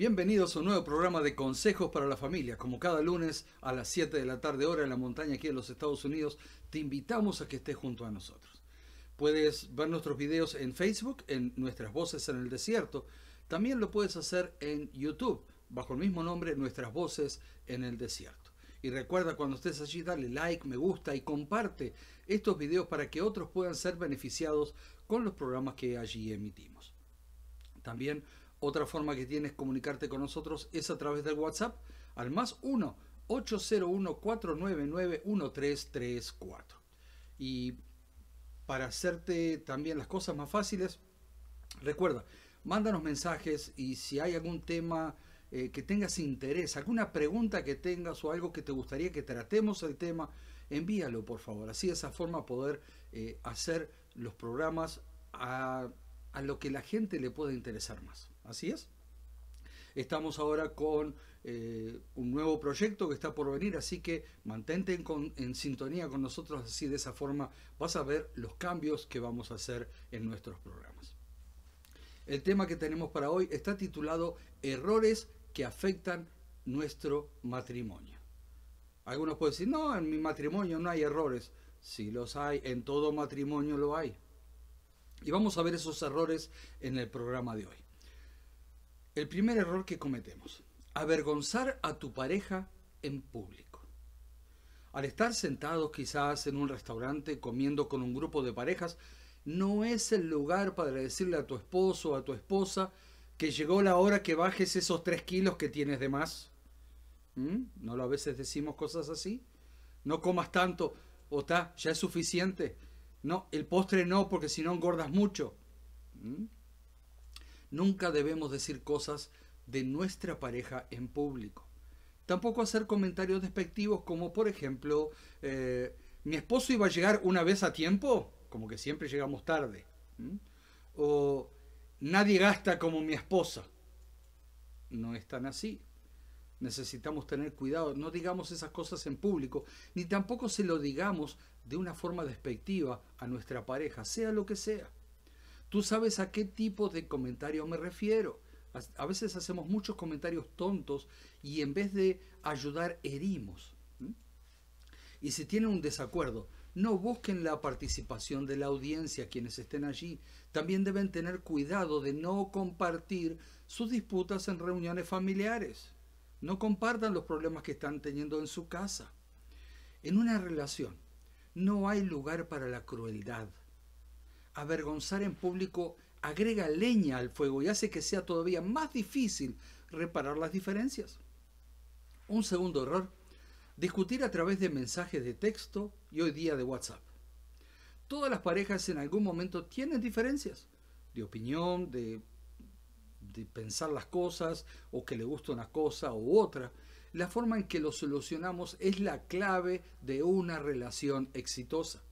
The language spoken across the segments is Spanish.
Bienvenidos a un nuevo programa de consejos para la familia. Como cada lunes a las 7 de la tarde hora en la montaña aquí en los Estados Unidos, te invitamos a que estés junto a nosotros. Puedes ver nuestros videos en Facebook, en Nuestras Voces en el Desierto. También lo puedes hacer en YouTube, bajo el mismo nombre, Nuestras Voces en el Desierto. Y recuerda, cuando estés allí, dale like, me gusta y comparte estos videos para que otros puedan ser beneficiados con los programas que allí emitimos. También otra forma que tienes comunicarte con nosotros es a través del WhatsApp al más 1 801 499 1334. Y para hacerte también las cosas más fáciles, recuerda, mándanos mensajes y si hay algún tema eh, que tengas interés, alguna pregunta que tengas o algo que te gustaría que tratemos el tema, envíalo por favor. Así de esa forma poder eh, hacer los programas a, a lo que la gente le pueda interesar más. Así es. Estamos ahora con eh, un nuevo proyecto que está por venir, así que mantente en, en, sintonía con nosotros, así de esa forma vas a ver los cambios que vamos a hacer en nuestros programas. El tema que tenemos para hoy está titulado Errores que afectan nuestro matrimonio. Algunos pueden decir, no, en mi matrimonio no hay errores. Si los hay, en todo matrimonio lo hay. Y vamos a ver esos errores en el programa de hoy. El primer error que cometemos, avergonzar a tu pareja en público. Al estar sentados quizás en un restaurante comiendo con un grupo de parejas, no es el lugar para decirle a tu esposo o a tu esposa que llegó la hora que bajes esos tres kilos que tienes de más. ¿Mm? no ¿No a veces decimos cosas así? No comas tanto, o está ya es suficiente. No, el postre no, porque si no engordas mucho. ¿Mm? Nunca debemos decir cosas de nuestra pareja en público. Tampoco hacer comentarios despectivos como, por ejemplo, eh, mi esposo iba a llegar una vez a tiempo, como que siempre llegamos tarde. O nadie gasta como mi esposa. No es tan así. Necesitamos tener cuidado. No digamos esas cosas en público, ni tampoco se lo digamos de una forma despectiva a nuestra pareja, sea lo que sea. Tú sabes a qué tipo de comentario me refiero. A veces hacemos muchos comentarios tontos y en vez de ayudar herimos. Y si tienen un desacuerdo, no busquen la participación de la audiencia, quienes estén allí. También deben tener cuidado de no compartir sus disputas en reuniones familiares. No compartan los problemas que están teniendo en su casa. En una relación no hay lugar para la crueldad, avergonzar en público agrega leña al fuego y hace que sea todavía más difícil reparar las diferencias. Un segundo error, discutir a través de mensajes de texto y hoy día de WhatsApp. Todas las parejas en algún momento tienen diferencias de opinión, de, pensar las cosas o que le gusta una cosa u otra. La forma en que lo solucionamos es la clave de una relación exitosa.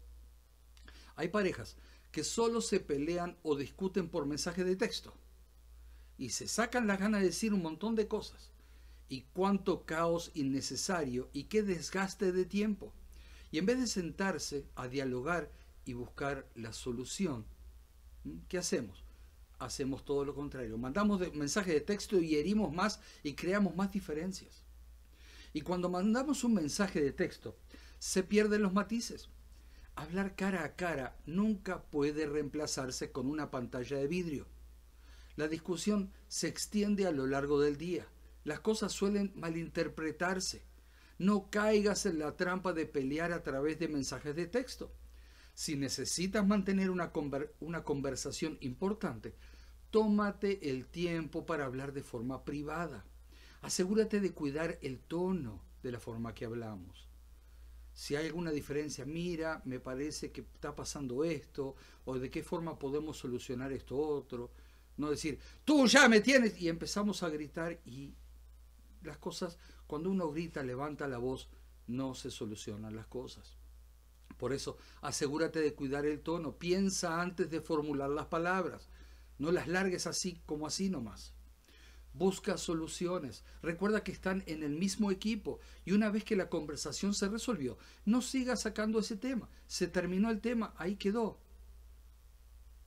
Hay parejas que solo se pelean o discuten por mensaje de texto. Y se sacan las ganas de decir un montón de cosas. Y cuánto caos innecesario y qué desgaste de tiempo. Y en vez de sentarse a dialogar y buscar la solución, ¿qué hacemos? Hacemos todo lo contrario. Mandamos de, mensaje de texto y herimos más y creamos más diferencias. Y cuando mandamos un mensaje de texto, se pierden los matices hablar cara a cara nunca puede reemplazarse con una pantalla de vidrio. La discusión se extiende a lo largo del día. Las cosas suelen malinterpretarse. No caigas en la trampa de pelear a través de mensajes de texto. Si necesitas mantener una, una conversación importante, tómate el tiempo para hablar de forma privada. Asegúrate de cuidar el tono de la forma que hablamos si hay alguna diferencia, mira, me parece que está pasando esto, o de qué forma podemos solucionar esto otro. No decir, tú ya me tienes, y empezamos a gritar y las cosas, cuando uno grita, levanta la voz, no se solucionan las cosas. Por eso, asegúrate de cuidar el tono, piensa antes de formular las palabras, no las largues así como así nomás busca soluciones, recuerda que están en el mismo equipo y una vez que la conversación se resolvió, no siga sacando ese tema, se terminó el tema, ahí quedó.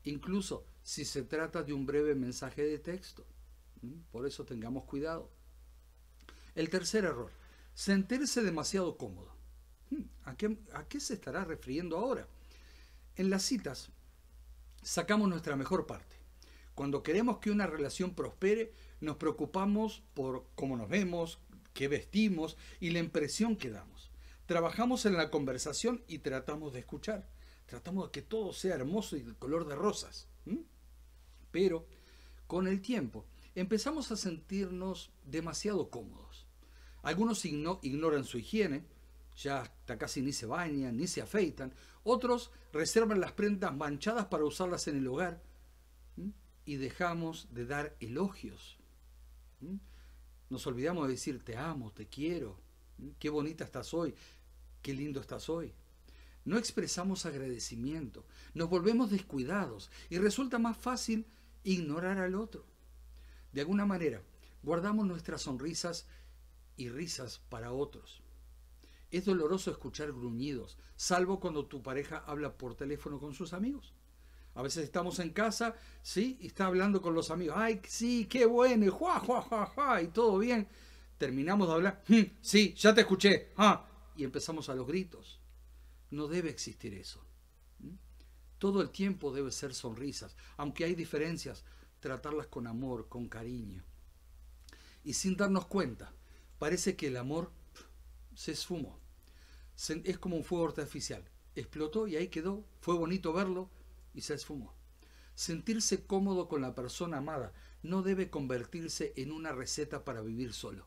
Incluso si se trata de un breve mensaje de texto, por eso tengamos cuidado. El tercer error, sentirse demasiado cómodo. ¿A qué, ¿A qué se estará refiriendo ahora? En las citas sacamos nuestra mejor parte cuando queremos que una relación prospere, nos preocupamos por cómo nos vemos, qué vestimos y la impresión que damos. Trabajamos en la conversación y tratamos de escuchar. Tratamos de que todo sea hermoso y de color de rosas. Pero con el tiempo empezamos a sentirnos demasiado cómodos. Algunos ignoran su higiene, ya hasta casi ni se bañan, ni se afeitan. Otros reservan las prendas manchadas para usarlas en el hogar y dejamos de dar elogios. Nos olvidamos de decir te amo, te quiero, qué bonita estás hoy, qué lindo estás hoy. No expresamos agradecimiento, nos volvemos descuidados y resulta más fácil ignorar al otro. De alguna manera, guardamos nuestras sonrisas y risas para otros. Es doloroso escuchar gruñidos, salvo cuando tu pareja habla por teléfono con sus amigos. A veces estamos en casa, ¿sí? Y está hablando con los amigos. ¡Ay, sí, qué bueno! jaja jua, jua, Y todo bien. Terminamos de hablar. Hmm, sí, ya te escuché. ¡Ah! Y empezamos a los gritos. No debe existir eso. Todo el tiempo debe ser sonrisas. Aunque hay diferencias, tratarlas con amor, con cariño. Y sin darnos cuenta, parece que el amor se esfumó. Es como un fuego artificial. Explotó y ahí quedó. Fue bonito verlo, y se esfumó. Sentirse cómodo con la persona amada no debe convertirse en una receta para vivir solo.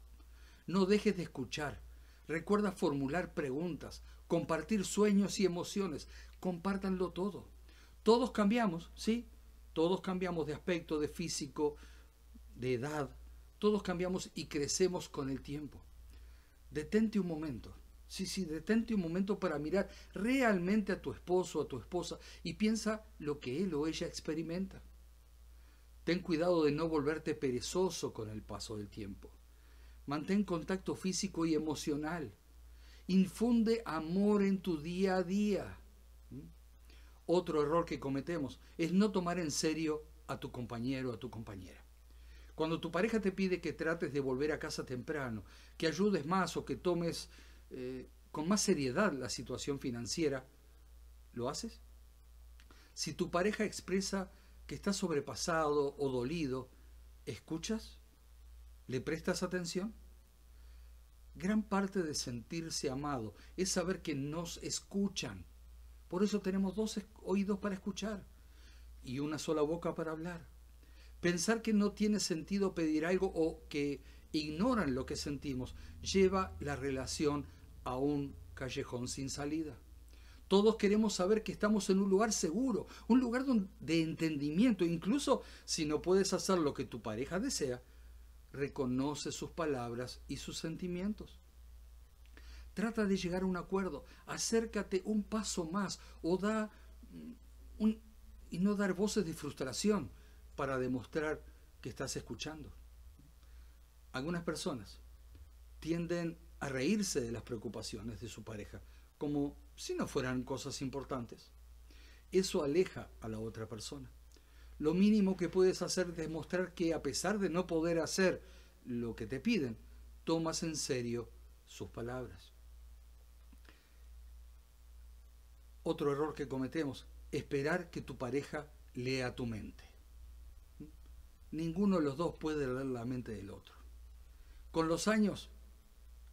No dejes de escuchar. Recuerda formular preguntas, compartir sueños y emociones. Compártanlo todo. Todos cambiamos, ¿sí? Todos cambiamos de aspecto, de físico, de edad. Todos cambiamos y crecemos con el tiempo. Detente un momento Sí, sí, detente un momento para mirar realmente a tu esposo, a tu esposa y piensa lo que él o ella experimenta. Ten cuidado de no volverte perezoso con el paso del tiempo. Mantén contacto físico y emocional. Infunde amor en tu día a día. ¿Mm? Otro error que cometemos es no tomar en serio a tu compañero o a tu compañera. Cuando tu pareja te pide que trates de volver a casa temprano, que ayudes más o que tomes eh, con más seriedad la situación financiera, ¿lo haces? Si tu pareja expresa que está sobrepasado o dolido, ¿escuchas? ¿Le prestas atención? Gran parte de sentirse amado es saber que nos escuchan. Por eso tenemos dos oídos para escuchar y una sola boca para hablar. Pensar que no tiene sentido pedir algo o que ignoran lo que sentimos lleva la relación a un callejón sin salida. Todos queremos saber que estamos en un lugar seguro, un lugar de entendimiento. Incluso si no puedes hacer lo que tu pareja desea, reconoce sus palabras y sus sentimientos. Trata de llegar a un acuerdo, acércate un paso más o da mm, un, y no dar voces de frustración para demostrar que estás escuchando. Algunas personas tienden a reírse de las preocupaciones de su pareja, como si no fueran cosas importantes. Eso aleja a la otra persona. Lo mínimo que puedes hacer es demostrar que a pesar de no poder hacer lo que te piden, tomas en serio sus palabras. Otro error que cometemos, esperar que tu pareja lea tu mente. Ninguno de los dos puede leer la mente del otro. Con los años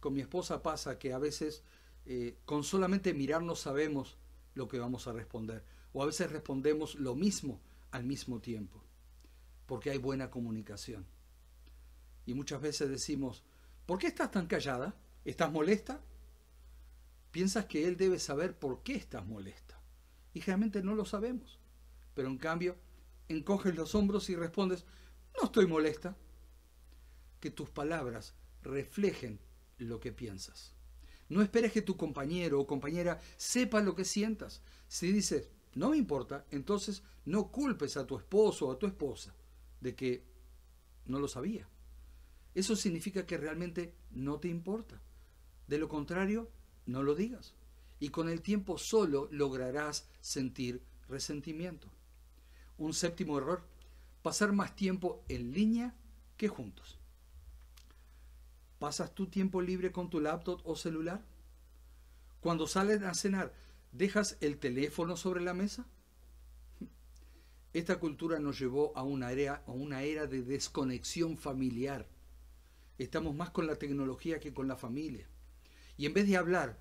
con mi esposa pasa que a veces eh, con solamente mirarnos sabemos lo que vamos a responder. O a veces respondemos lo mismo al mismo tiempo. Porque hay buena comunicación. Y muchas veces decimos, ¿por qué estás tan callada? ¿Estás molesta? Piensas que él debe saber por qué estás molesta. Y generalmente no lo sabemos. Pero en cambio, encoges los hombros y respondes, no estoy molesta. Que tus palabras reflejen lo que piensas. No esperes que tu compañero o compañera sepa lo que sientas. Si dices, no me importa, entonces no culpes a tu esposo o a tu esposa de que no lo sabía. Eso significa que realmente no te importa. De lo contrario, no lo digas. Y con el tiempo solo lograrás sentir resentimiento. Un séptimo error, pasar más tiempo en línea que juntos. ¿Pasas tu tiempo libre con tu laptop o celular? Cuando salen a cenar, ¿dejas el teléfono sobre la mesa? Esta cultura nos llevó a una, era, o una era de desconexión familiar. Estamos más con la tecnología que con la familia. Y en vez de hablar,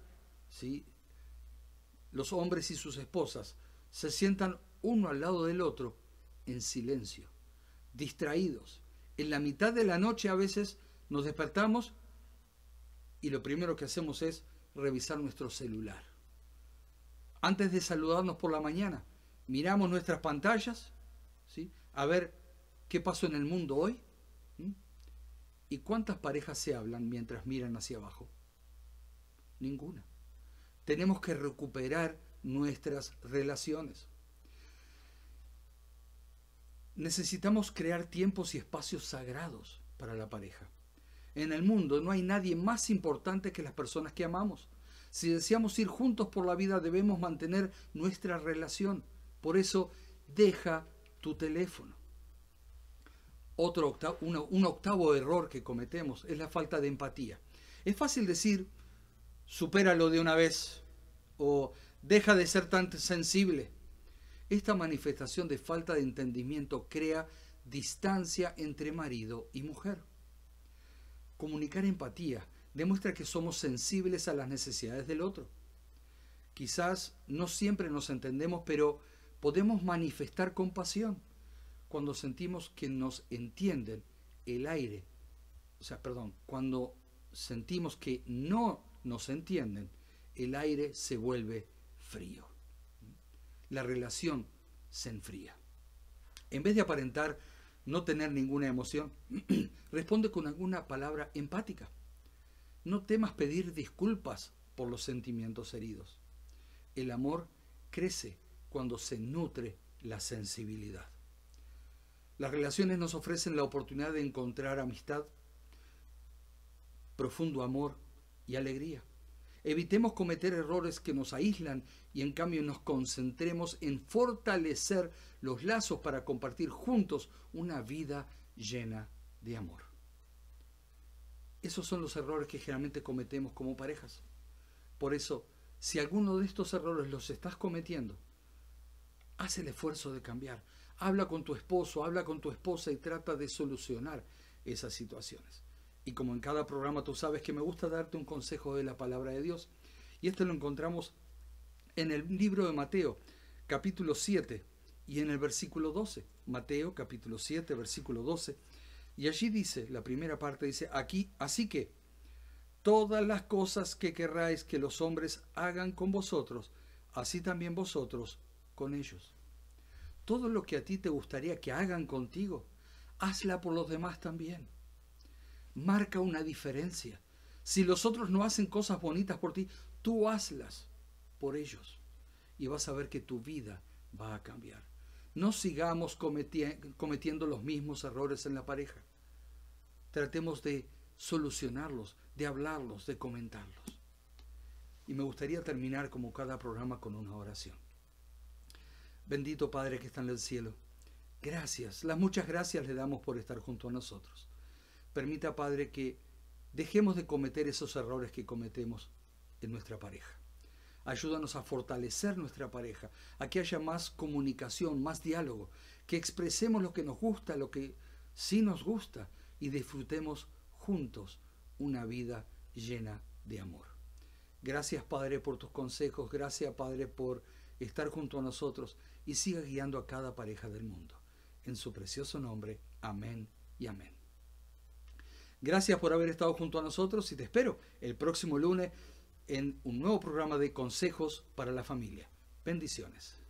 ¿sí? los hombres y sus esposas se sientan uno al lado del otro en silencio, distraídos. En la mitad de la noche a veces nos despertamos y lo primero que hacemos es revisar nuestro celular. Antes de saludarnos por la mañana, miramos nuestras pantallas, ¿sí? a ver qué pasó en el mundo hoy y cuántas parejas se hablan mientras miran hacia abajo. Ninguna. Tenemos que recuperar nuestras relaciones. Necesitamos crear tiempos y espacios sagrados para la pareja. En el mundo no hay nadie más importante que las personas que amamos. Si deseamos ir juntos por la vida debemos mantener nuestra relación. Por eso deja tu teléfono. Otro octavo, un octavo error que cometemos es la falta de empatía. Es fácil decir, supéralo de una vez o deja de ser tan sensible. Esta manifestación de falta de entendimiento crea distancia entre marido y mujer. Comunicar empatía demuestra que somos sensibles a las necesidades del otro. Quizás no siempre nos entendemos, pero podemos manifestar compasión cuando sentimos que nos entienden el aire. O sea, perdón, cuando sentimos que no nos entienden, el aire se vuelve frío. La relación se enfría. En vez de aparentar no tener ninguna emoción. Responde con alguna palabra empática. No temas pedir disculpas por los sentimientos heridos. El amor crece cuando se nutre la sensibilidad. Las relaciones nos ofrecen la oportunidad de encontrar amistad, profundo amor y alegría. Evitemos cometer errores que nos aíslan y en cambio nos concentremos en fortalecer los lazos para compartir juntos una vida llena de amor. Esos son los errores que generalmente cometemos como parejas. Por eso, si alguno de estos errores los estás cometiendo, haz el esfuerzo de cambiar. Habla con tu esposo, habla con tu esposa y trata de solucionar esas situaciones. Y como en cada programa tú sabes que me gusta darte un consejo de la palabra de Dios. Y este lo encontramos en el libro de Mateo, capítulo 7 y en el versículo 12. Mateo capítulo 7, versículo 12. Y allí dice, la primera parte dice, aquí, así que todas las cosas que querráis que los hombres hagan con vosotros, así también vosotros con ellos. Todo lo que a ti te gustaría que hagan contigo, hazla por los demás también marca una diferencia. Si los otros no hacen cosas bonitas por ti, tú hazlas por ellos y vas a ver que tu vida va a cambiar. No sigamos cometiendo los mismos errores en la pareja. Tratemos de solucionarlos, de hablarlos, de comentarlos. Y me gustaría terminar como cada programa con una oración. Bendito Padre que está en el cielo. Gracias, las muchas gracias le damos por estar junto a nosotros permita, Padre, que dejemos de cometer esos errores que cometemos en nuestra pareja. Ayúdanos a fortalecer nuestra pareja, a que haya más comunicación, más diálogo, que expresemos lo que nos gusta, lo que sí nos gusta y disfrutemos juntos una vida llena de amor. Gracias Padre por tus consejos, gracias Padre por estar junto a nosotros y siga guiando a cada pareja del mundo. En su precioso nombre, amén y amén. Gracias por haber estado junto a nosotros y te espero el próximo lunes en un nuevo programa de consejos para la familia. Bendiciones.